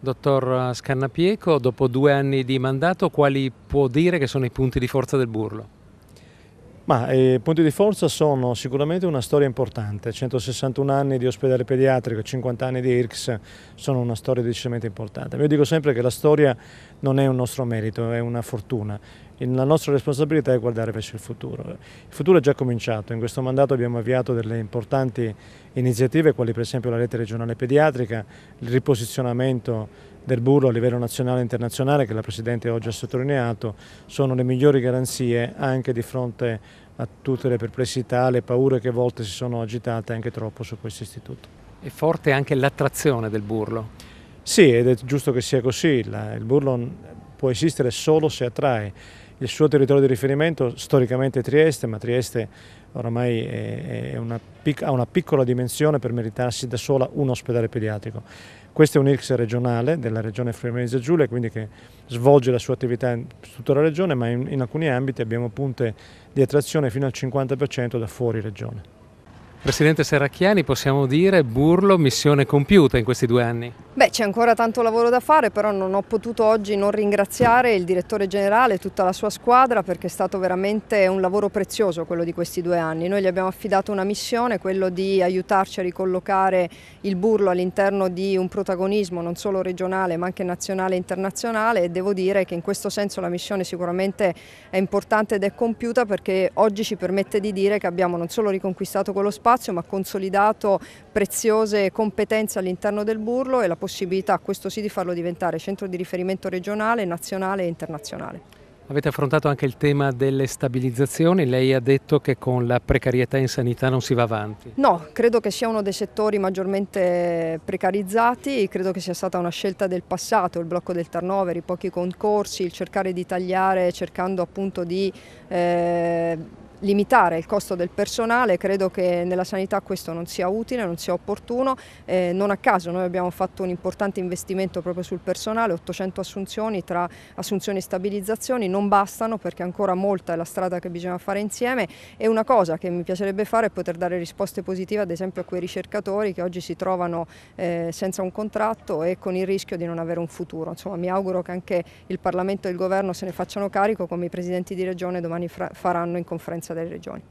Dottor Scannapieco, dopo due anni di mandato, quali può dire che sono i punti di forza del Burlo? Ma eh, i eh, punti di forza sono sicuramente una storia importante, 161 anni di ospedale pediatrico, 50 anni di IRCS sono una storia decisamente importante. Io dico sempre che la storia non è un nostro merito, è una fortuna. La nostra responsabilità è guardare verso il futuro. Il futuro è già cominciato, in questo mandato abbiamo avviato delle importanti iniziative quali per esempio la rete regionale pediatrica, il riposizionamento del burro a livello nazionale e internazionale, che la Presidente oggi ha sottolineato, sono le migliori garanzie anche di fronte a tutte le perplessità, le paure che a volte si sono agitate anche troppo su questo istituto. È forte anche l'attrazione del burlo? Sì, ed è giusto che sia così, il burlo può esistere solo se attrae il suo territorio di riferimento storicamente Trieste, ma Trieste oramai è, una, ha una piccola dimensione per meritarsi da sola un ospedale pediatrico. Questo è un IRCS regionale della regione Friuli-Venezia Giulia, quindi che svolge la sua attività in tutta la regione, ma in, in alcuni ambiti abbiamo punte di attrazione fino al 50% da fuori regione. Presidente Serracchiani, possiamo dire burlo missione compiuta in questi due anni? Beh, c'è ancora tanto lavoro da fare, però non ho potuto oggi non ringraziare il direttore generale e tutta la sua squadra perché è stato veramente un lavoro prezioso quello di questi due anni. Noi gli abbiamo affidato una missione, quello di aiutarci a ricollocare il burlo all'interno di un protagonismo non solo regionale ma anche nazionale e internazionale e devo dire che in questo senso la missione sicuramente è importante ed è compiuta perché oggi ci permette di dire che abbiamo non solo riconquistato quello spazio ma consolidato preziose competenze all'interno del burlo e la possibilità possibilità, questo sì, di farlo diventare centro di riferimento regionale, nazionale e internazionale. Avete affrontato anche il tema delle stabilizzazioni, lei ha detto che con la precarietà in sanità non si va avanti. No, credo che sia uno dei settori maggiormente precarizzati, credo che sia stata una scelta del passato, il blocco del turnover, i pochi concorsi, il cercare di tagliare cercando appunto di... Eh, limitare il costo del personale, credo che nella sanità questo non sia utile, non sia opportuno, eh, non a caso noi abbiamo fatto un importante investimento proprio sul personale, 800 assunzioni tra assunzioni e stabilizzazioni, non bastano perché ancora molta è la strada che bisogna fare insieme e una cosa che mi piacerebbe fare è poter dare risposte positive ad esempio a quei ricercatori che oggi si trovano eh, senza un contratto e con il rischio di non avere un futuro, insomma mi auguro che anche il Parlamento e il Governo se ne facciano carico come i presidenti di regione domani faranno in conferenza delle regioni.